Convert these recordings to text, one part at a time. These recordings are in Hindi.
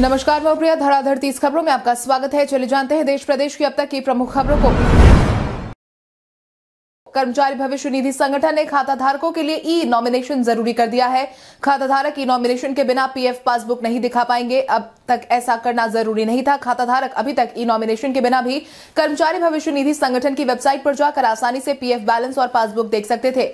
नमस्कार मैं प्रिया धराधर तीस खबरों में आपका स्वागत है चले जानते हैं देश प्रदेश की अब तक की प्रमुख खबरों को कर्मचारी भविष्य निधि संगठन ने खाता धारकों के लिए ई नॉमिनेशन जरूरी कर दिया है खाता धारक ई नॉमिनेशन के बिना पीएफ पासबुक नहीं दिखा पाएंगे अब तक ऐसा करना जरूरी नहीं था खाता धारक अभी तक ई नॉमिनेशन के बिना भी कर्मचारी भविष्य निधि संगठन की वेबसाइट पर जाकर आसानी से पीएफ बैलेंस और पासबुक देख सकते थे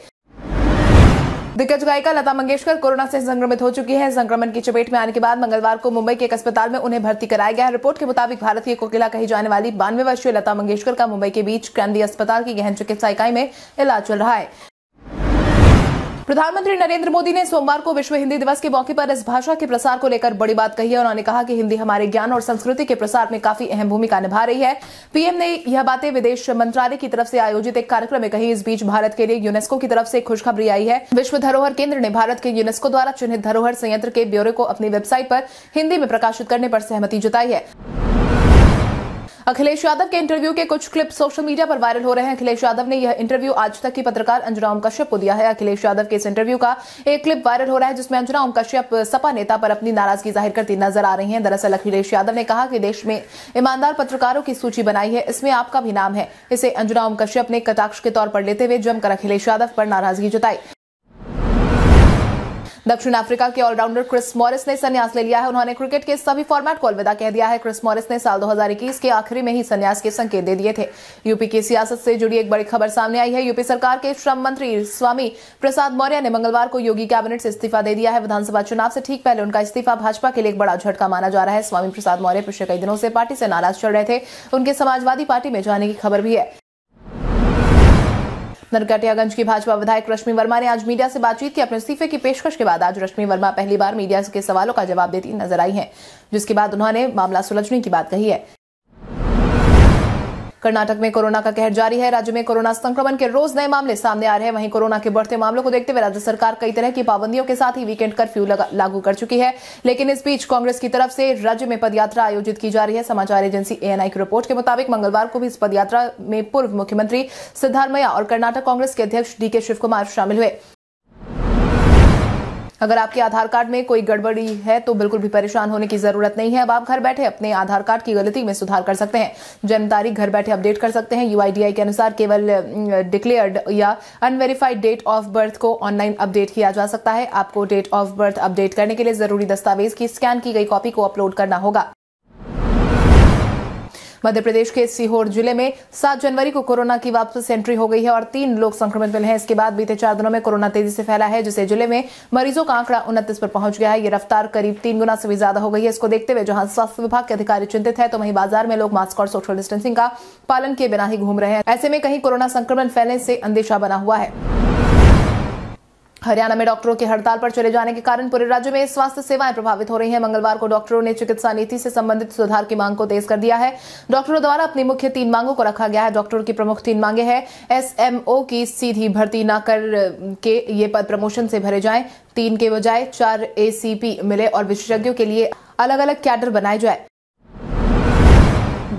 दिग्गज गायिका लता मंगेशकर कोरोना से संक्रमित हो चुकी है संक्रमण की चपेट में आने के बाद मंगलवार को मुंबई के एक अस्पताल में उन्हें भर्ती कराया गया रिपोर्ट के मुताबिक भारतीय कोकिला कही जाने वाली बानवे वर्षीय लता मंगेशकर का मुंबई के बीच क्रैंडी अस्पताल की गहन चिकित्सा इकाई में इलाज चल रहा है प्रधानमंत्री नरेंद्र मोदी ने सोमवार को विश्व हिंदी दिवस के मौके पर इस भाषा के प्रसार को लेकर बड़ी बात कही है उन्होंने कहा कि हिंदी हमारे ज्ञान और संस्कृति के प्रसार में काफी अहम भूमिका निभा रही है पीएम ने यह बातें विदेश मंत्रालय की तरफ से आयोजित एक कार्यक्रम में कही इस बीच भारत के लिए यूनेस्को की तरफ से खुशखबरी आई है विश्व धरोहर केंद्र ने भारत के यूनेस्को द्वारा चिन्हित धरोहर संयंत्र के ब्यौरे को अपनी वेबसाइट पर हिंदी में प्रकाशित करने पर सहमति जताई है अखिलेश यादव के इंटरव्यू के कुछ क्लिप सोशल मीडिया पर वायरल हो रहे हैं अखिलेश यादव ने यह इंटरव्यू आज तक की पत्रकार अंजना ओम कश्यप को दिया है अखिलेश यादव के इस इंटरव्यू का एक क्लिप वायरल हो रहा है जिसमें अंजना ओम कश्यप सपा नेता पर अपनी नाराजगी जाहिर करती नजर आ रही है दरअसल अखिलेश यादव ने कहा कि देश में ईमानदार पत्रकारों की सूची बनाई है इसमें आपका भी नाम है इसे अंजना ओम कश्यप ने कटाक्ष के तौर पर लेते हुए जमकर अखिलेश यादव पर नाराजगी जताई दक्षिण अफ्रीका के ऑलराउंडर क्रिस मॉरिस ने संन्यास ले लिया है उन्होंने क्रिकेट के सभी फॉर्मेट को अलविदा कह दिया है क्रिस मॉरिस ने साल 2021 के आखिरी में ही संन्यास के संकेत दे दिए थे यूपी की सियासत से जुड़ी एक बड़ी खबर सामने आई है यूपी सरकार के श्रम मंत्री स्वामी प्रसाद मौर्य ने मंगलवार को योगी कैबिनेट से इस्तीफा दे दिया है विधानसभा चुनाव से ठीक पहले उनका इस्तीफा भाजपा के लिए एक बड़ा झटका माना जा रहा है स्वामी प्रसाद मौर्य पिछले कई दिनों से पार्टी से नाराज चल रहे थे उनके समाजवादी पार्टी में जाने की खबर भी है नरकटियागंज की भाजपा विधायक रश्मि वर्मा ने आज मीडिया से बातचीत की अपने इस्तीफे की पेशकश के बाद आज रश्मि वर्मा पहली बार मीडिया के सवालों का जवाब देती नजर आई है जिसके बाद उन्होंने मामला सुलझने की बात कही है कर्नाटक में कोरोना का कहर जारी है राज्य में कोरोना संक्रमण के रोज नए मामले सामने आ रहे हैं वहीं कोरोना के बढ़ते मामलों को देखते हुए राज्य सरकार कई तरह की पाबंदियों के साथ ही वीकेंड कर्फ्यू लागू कर चुकी है लेकिन इस बीच कांग्रेस की तरफ से राज्य में पदयात्रा आयोजित की जा रही है समाचार एजेंसी एएनआई की रिपोर्ट के मुताबिक मंगलवार को भी इस पदयात्रा में पूर्व मुख्यमंत्री सिद्धारमैया और कर्नाटक कांग्रेस के अध्यक्ष डीके शिवकुमार शामिल हुए अगर आपके आधार कार्ड में कोई गड़बड़ी है तो बिल्कुल भी परेशान होने की जरूरत नहीं है अब आप घर बैठे अपने आधार कार्ड की गलती में सुधार कर सकते हैं जन्म तारीख घर बैठे अपडेट कर सकते हैं यूआईडीआई के अनुसार केवल डिक्लेयर्ड या अनवेरीफाइड डेट ऑफ बर्थ को ऑनलाइन अपडेट किया जा सकता है आपको डेट ऑफ बर्थ अपडेट करने के लिए जरूरी दस्तावेज की स्कैन की गई कॉपी को अपलोड करना होगा मध्य प्रदेश के सीहोर जिले में सात जनवरी को कोरोना की वापस एंट्री हो गई है और तीन लोग संक्रमित मिले हैं इसके बाद बीते चार दिनों में कोरोना तेजी से फैला है जिसे जिले में मरीजों का आंकड़ा उनतीस पर पहुंच गया है यह रफ्तार करीब तीन गुना से भी ज्यादा हो गई है इसको देखते हुए जहां स्वास्थ्य विभाग के अधिकारी चिंतित है तो वहीं बाजार में लोग मास्क और सोशल डिस्टेंसिंग का पालन किए बिना ही घूम रहे हैं ऐसे में कहीं कोरोना संक्रमण फैलने से अंदेशा बना हुआ है हरियाणा में डॉक्टरों की हड़ताल पर चले जाने के कारण पूरे राज्य में स्वास्थ्य सेवाएं प्रभावित हो रही हैं मंगलवार को डॉक्टरों ने चिकित्सा नीति से संबंधित सुधार की मांग को तेज कर दिया है डॉक्टरों द्वारा अपनी मुख्य तीन मांगों को रखा गया है डॉक्टरों की प्रमुख तीन मांगे हैं एसएमओ की सीधी भर्ती न कर के ये पद प्रमोशन से भरे जाए तीन के बजाय चार एसीपी मिले और विशेषज्ञों के लिए अलग अलग कैडर बनाए जाए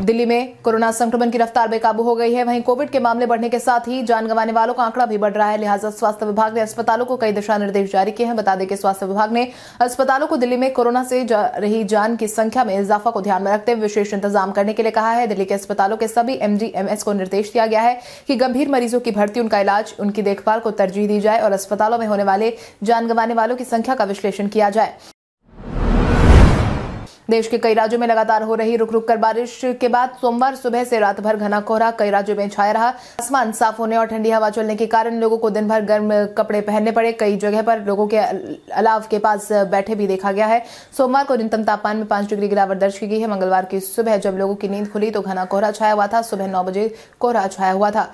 दिल्ली में कोरोना संक्रमण की रफ्तार बेकाबू हो गई है वहीं कोविड के मामले बढ़ने के साथ ही जान गंवाने वालों का आंकड़ा भी बढ़ रहा है लिहाजा स्वास्थ्य विभाग ने अस्पतालों को कई दिशा निर्देश जारी किए हैं बता दें कि स्वास्थ्य विभाग ने अस्पतालों को दिल्ली में कोरोना से जा रही जान की संख्या में इजाफा को ध्यान में रखते हुए विशेष इंतजाम करने के लिए कहा है दिल्ली के अस्पतालों के सभी एमजीएमएस को निर्देश दिया गया है कि गंभीर मरीजों की भर्ती उनका इलाज उनकी देखभाल को तरजीह दी जाए और अस्पतालों में होने वाले जान गंवाने वालों की संख्या का विश्लेषण किया जाए देश के कई राज्यों में लगातार हो रही रुक रुक कर बारिश के बाद सोमवार सुबह से रात भर घना कोहरा कई राज्यों में छाया रहा आसमान साफ होने और ठंडी हवा चलने के कारण लोगों को दिन भर गर्म कपड़े पहनने पड़े कई जगह पर लोगों के अलाव के पास बैठे भी देखा गया है सोमवार को न्यूनतम तापमान में पांच डिग्री गिरावट दर्ज की गई है मंगलवार की सुबह जब लोगों की नींद खुली तो घना कोहरा छाया हुआ था सुबह नौ बजे कोहरा छाया हुआ था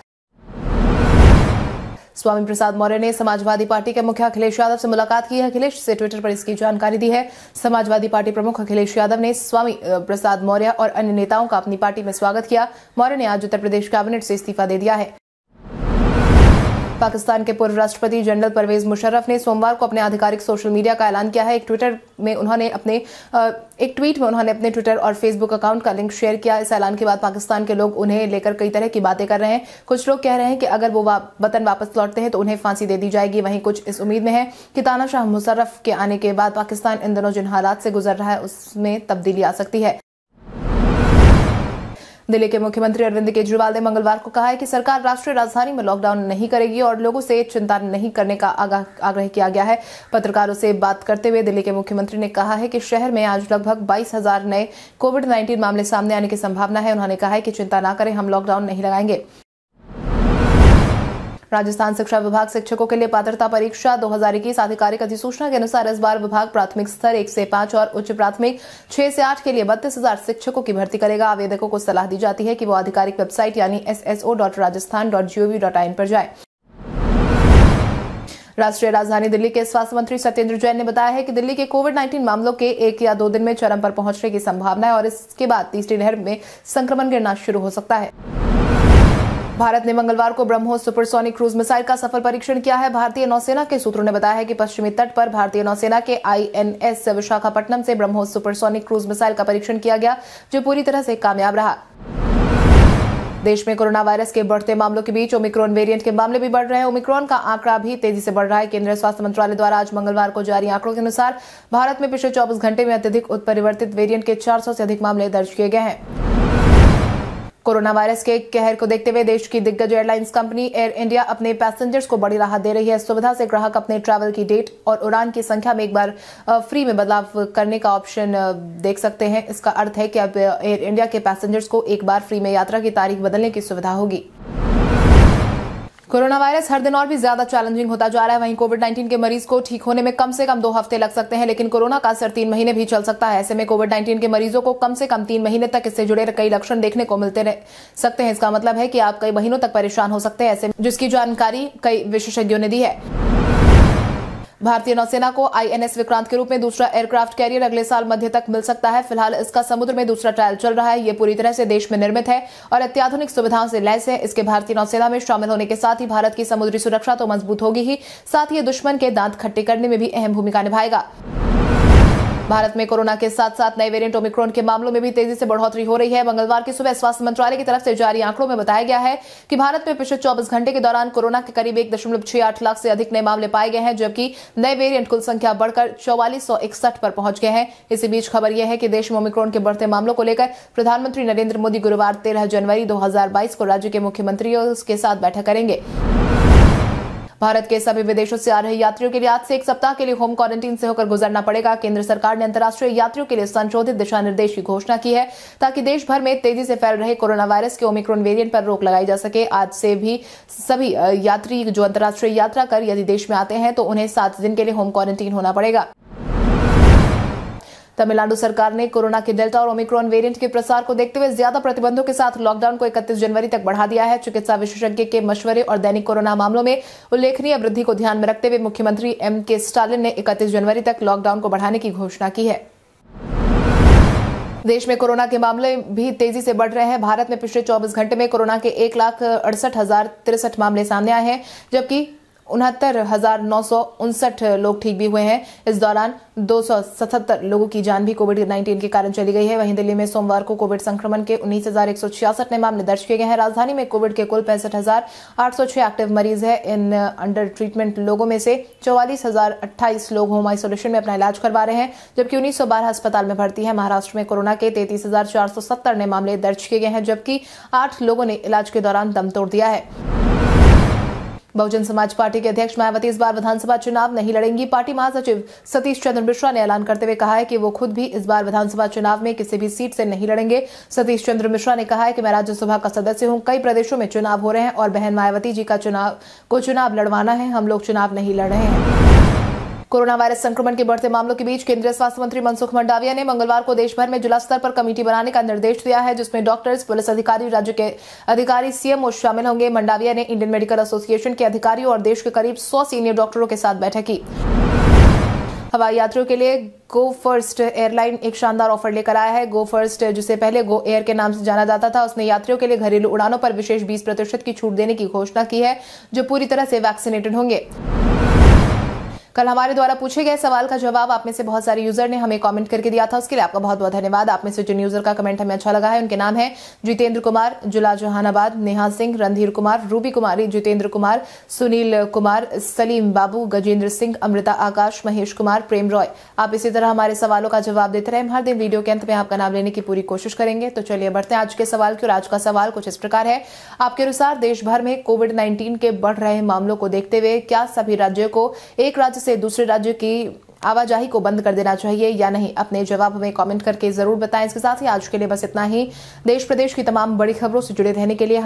स्वामी प्रसाद मौर्य ने समाजवादी पार्टी के मुख्य अखिलेश यादव से मुलाकात की है अखिलेश से ट्विटर पर इसकी जानकारी दी है समाजवादी पार्टी प्रमुख अखिलेश यादव ने स्वामी प्रसाद मौर्य और अन्य नेताओं का अपनी पार्टी में स्वागत किया मौर्य ने आज उत्तर प्रदेश कैबिनेट से इस्तीफा दे दिया है पाकिस्तान के पूर्व राष्ट्रपति जनरल परवेज मुशर्रफ ने सोमवार को अपने आधिकारिक सोशल मीडिया का ऐलान किया है एक ट्विटर में उन्होंने अपने एक ट्वीट में उन्होंने अपने ट्विटर और फेसबुक अकाउंट का लिंक शेयर किया इस ऐलान के बाद पाकिस्तान के लोग उन्हें लेकर कई तरह की बातें कर रहे हैं कुछ लोग कह रहे हैं कि अगर वो वतन वापस लौटते हैं तो उन्हें फांसी दे दी जाएगी वहीं कुछ इस उम्मीद में है कि तानाशाह मुशर्रफ के आने के बाद पाकिस्तान इन दिनों जिन हालात से गुजर रहा है उसमें तब्दीली आ सकती है दिल्ली के मुख्यमंत्री अरविंद केजरीवाल ने मंगलवार को कहा है कि सरकार राष्ट्रीय राजधानी में लॉकडाउन नहीं करेगी और लोगों से चिंता नहीं करने का आग्रह किया गया है पत्रकारों से बात करते हुए दिल्ली के मुख्यमंत्री ने कहा है कि शहर में आज लगभग बाईस नए कोविड नाइन्टीन मामले सामने आने की संभावना है उन्होंने कहा है कि चिंता न करें हम लॉकडाउन नहीं लगाएंगे राजस्थान शिक्षा विभाग शिक्षकों के लिए पात्रता परीक्षा 2021 आधिकारिक अधिसूचना के अनुसार इस बार विभाग प्राथमिक स्तर एक से पांच और उच्च प्राथमिक छह से आठ के लिए बत्तीस हजार शिक्षकों की भर्ती करेगा आवेदकों को सलाह दी जाती है कि वो आधिकारिक वेबसाइट यानी S S O dot Rajasthan dot gov dot in पर जाए राष्ट्रीय राजधानी दिल्ली के स्वास्थ्य मंत्री सत्येंद्र जैन ने बताया है कि दिल्ली के कोविड 19 मामलों के एक या दो दिन में चरम पर पहुंचने की संभावना है और इसके बाद तीसरी लहर में संक्रमण गिरना शुरू हो सकता है भारत ने मंगलवार को ब्रह्मोस सुपरसोनिक क्रूज मिसाइल का सफल परीक्षण किया है भारतीय नौसेना के सूत्रों ने बताया है कि पश्चिमी तट पर भारतीय नौसेना के आईएनएस विशाखापट्टनम से ब्रह्मोस सुपरसोनिक क्रूज मिसाइल का परीक्षण किया गया जो पूरी तरह से कामयाब रहा देश में कोरोना वायरस के बढ़ते मामलों के बीच ओमिक्रॉन वेरिएंट के मामले भी बढ़ रहे हैं ओमिक्रॉन का आंकड़ा भी तेजी से बढ़ रहा है केंद्रीय स्वास्थ्य मंत्रालय द्वारा आज मंगलवार को जारी आंकड़ों के अनुसार भारत में पिछले 24 घंटे में अत्यधिक उत्परिवर्तित वेरिएंट के 400 से अधिक मामले दर्ज किए गए हैं कोरोना वायरस के कहर को देखते हुए देश की दिग्गज एयरलाइंस कंपनी एयर इंडिया अपने पैसेंजर्स को बड़ी राहत दे रही है सुविधा से ग्राहक अपने ट्रैवल की डेट और उड़ान की संख्या में एक बार फ्री में बदलाव करने का ऑप्शन देख सकते हैं इसका अर्थ है कि अब एयर इंडिया के पैसेंजर्स को एक बार फ्री में यात्रा की तारीख बदलने की सुविधा होगी कोरोना वायरस हर दिन और भी ज्यादा चैलेंजिंग होता जा रहा है वहीं कोविड 19 के मरीज को ठीक होने में कम से कम दो हफ्ते लग सकते हैं लेकिन कोरोना का असर तीन महीने भी चल सकता है ऐसे में कोविड 19 के मरीजों को कम से कम तीन महीने तक इससे जुड़े कई लक्षण देखने को मिलते रह सकते हैं इसका मतलब है कि आप कई महीनों तक परेशान हो सकते हैं ऐसे जिसकी जानकारी कई विशेषज्ञों ने दी है भारतीय नौसेना को आईएनएस विक्रांत के रूप में दूसरा एयरक्राफ्ट कैरियर अगले साल मध्य तक मिल सकता है फिलहाल इसका समुद्र में दूसरा ट्रायल चल रहा है यह पूरी तरह से देश में निर्मित है और अत्याधुनिक सुविधाओं से लैस है इसके भारतीय नौसेना में शामिल होने के साथ ही भारत की समुद्री सुरक्षा तो मजबूत होगी ही साथ ही दुश्मन के दांत खट्टे करने में भी अहम भूमिका निभाएगा भारत में कोरोना के साथ साथ नए वेरिएंट ओमिक्रॉन के मामलों में भी तेजी से बढ़ोतरी हो रही है मंगलवार की सुबह स्वास्थ्य मंत्रालय की तरफ से जारी आंकड़ों में बताया गया है कि भारत में पिछले चौबीस घंटे के दौरान कोरोना के करीब एक दशमलव छह आठ लाख से अधिक नए मामले पाए गए हैं जबकि नए वेरिएंट कुल संख्या बढ़कर चौवालीस पर पहुंच गए हैं इसी बीच खबर यह है कि देश में ओमिक्रॉन के बढ़ते मामलों को लेकर प्रधानमंत्री नरेंद्र मोदी गुरुवार तेरह जनवरी दो को राज्य के मुख्यमंत्रियों के साथ बैठक करेंगे भारत के सभी विदेशों से आ रहे यात्रियों के लिए आज से एक सप्ताह के लिए होम क्वारंटीन से होकर गुजरना पड़ेगा केंद्र सरकार ने अंतर्राष्ट्रीय यात्रियों के लिए संशोधित दिशा निर्देश की घोषणा की है ताकि देश भर में तेजी से फैल रहे कोरोना वायरस के ओमिक्रोन वेरियंट पर रोक लगाई जा सके आज से भी सभी यात्री जो अंतर्राष्ट्रीय यात्रा कर यदि देश में आते हैं तो उन्हें सात दिन के लिए होम क्वारंटीन होना पड़ेगा तमिलनाडु सरकार ने कोरोना के डेल्टा और ओमिक्रॉन वेरिएंट के प्रसार को देखते हुए ज्यादा प्रतिबंधों के साथ लॉकडाउन को इकतीस जनवरी तक बढ़ा दिया है चिकित्सा विशेषज्ञ के मशवरे और दैनिक कोरोना मामलों में उल्लेखनीय वृद्धि को ध्यान में रखते हुए मुख्यमंत्री एम के स्टालिन ने इकतीस जनवरी तक लॉकडाउन को बढ़ाने की घोषणा की है देश में कोरोना के मामले भी तेजी से बढ़ रहे हैं भारत में पिछले 24 घंटे में कोरोना के एक लाख अड़सठ हजार तिरसठ मामले सामने आए हैं जबकि उनहत्तर हजार नौ सौ उनसठ लोग ठीक भी हुए हैं इस दौरान दो सौ सतहत्तर लोगों की जान भी कोविड नाइन्टीन के कारण चली गई है वहीं दिल्ली में सोमवार को कोविड संक्रमण के उन्नीस हजार एक सौ छियासठ नए मामले दर्ज किए गए हैं राजधानी में कोविड के कुल पैंसठ हजार आठ सौ छह एक्टिव मरीज है इन अंडर ट्रीटमेंट लोगों में से चौवालीस हजार अट्ठाईस लोग होम आइसोलेशन में अपना इलाज करवा रहे हैं जबकि उन्नीस सौ बारह अस्पताल में भर्ती है महाराष्ट्र में कोरोना के तैतीस हजार चार सौ सत्तर नए मामले दर्ज किए गए हैं जबकि आठ लोगों ने इलाज के दौरान दम तोड़ दिया है बहुजन समाज पार्टी के अध्यक्ष मायावती इस बार विधानसभा चुनाव नहीं लड़ेंगी पार्टी महासचिव सतीश चंद्र मिश्रा ने ऐलान करते हुए कहा है कि वो खुद भी इस बार विधानसभा चुनाव में किसी भी सीट से नहीं लड़ेंगे सतीश चंद्र मिश्रा ने कहा है कि मैं राज्यसभा का सदस्य हूं कई प्रदेशों में चुनाव हो रहे हैं और बहन मायावती जी का चुनाव को चुनाव लड़वाना है हम लोग चुनाव नहीं लड़ रहे हैं कोरोना वायरस संक्रमण के बढ़ते मामलों के बीच केंद्रीय स्वास्थ्य मंत्री मनसुख मंडाविया ने मंगलवार को देश भर में जिला स्तर पर कमेटी बनाने का निर्देश दिया है जिसमें डॉक्टर्स पुलिस अधिकारी राज्य के अधिकारी सीएमओ शामिल होंगे मंडाविया ने इंडियन मेडिकल एसोसिएशन के अधिकारियों और देश के करीब सौ सीनियर डॉक्टरों के साथ बैठक की हवाई यात्रियों के लिए गो फर्स्ट एयरलाइन एक शानदार ऑफर लेकर आया है गो फर्स्ट जिसे पहले गो एयर के नाम से जाना जाता था उसने यात्रियों के लिए घरेलू उड़ानों पर विशेष 20 प्रतिशत की छूट देने की घोषणा की है जो पूरी तरह से वैक्सीनेटेड होंगे कल हमारे द्वारा पूछे गए सवाल का जवाब आप में से बहुत सारे यूजर ने हमें कमेंट करके दिया था उसके लिए आपका बहुत बहुत धन्यवाद आप में से जिन यूजर का कमेंट हमें अच्छा लगा है उनके नाम है जितेंद्र कुमार जुला जहानाबाद नेहा सिंह रणधीर कुमार रूबी कुमारी जितेंद्र कुमार सुनील कुमार सलीम बाबू गजेंद्र सिंह अमृता आकाश महेश कुमार प्रेम रॉय आप इसी तरह हमारे सवालों का जवाब देते रहे हम हर दिन वीडियो के अंत में आपका नाम लेने की पूरी कोशिश करेंगे तो चलिए बढ़ते हैं आज के सवाल की और आज का सवाल कुछ इस प्रकार है आपके अनुसार देशभर में कोविड नाइन्टीन के बढ़ रहे मामलों को देखते हुए क्या सभी राज्यों को एक राज्य से दूसरे राज्य की आवाजाही को बंद कर देना चाहिए या नहीं अपने जवाब हमें कमेंट करके जरूर बताएं इसके साथ ही आज के लिए बस इतना ही देश प्रदेश की तमाम बड़ी खबरों से जुड़े रहने के लिए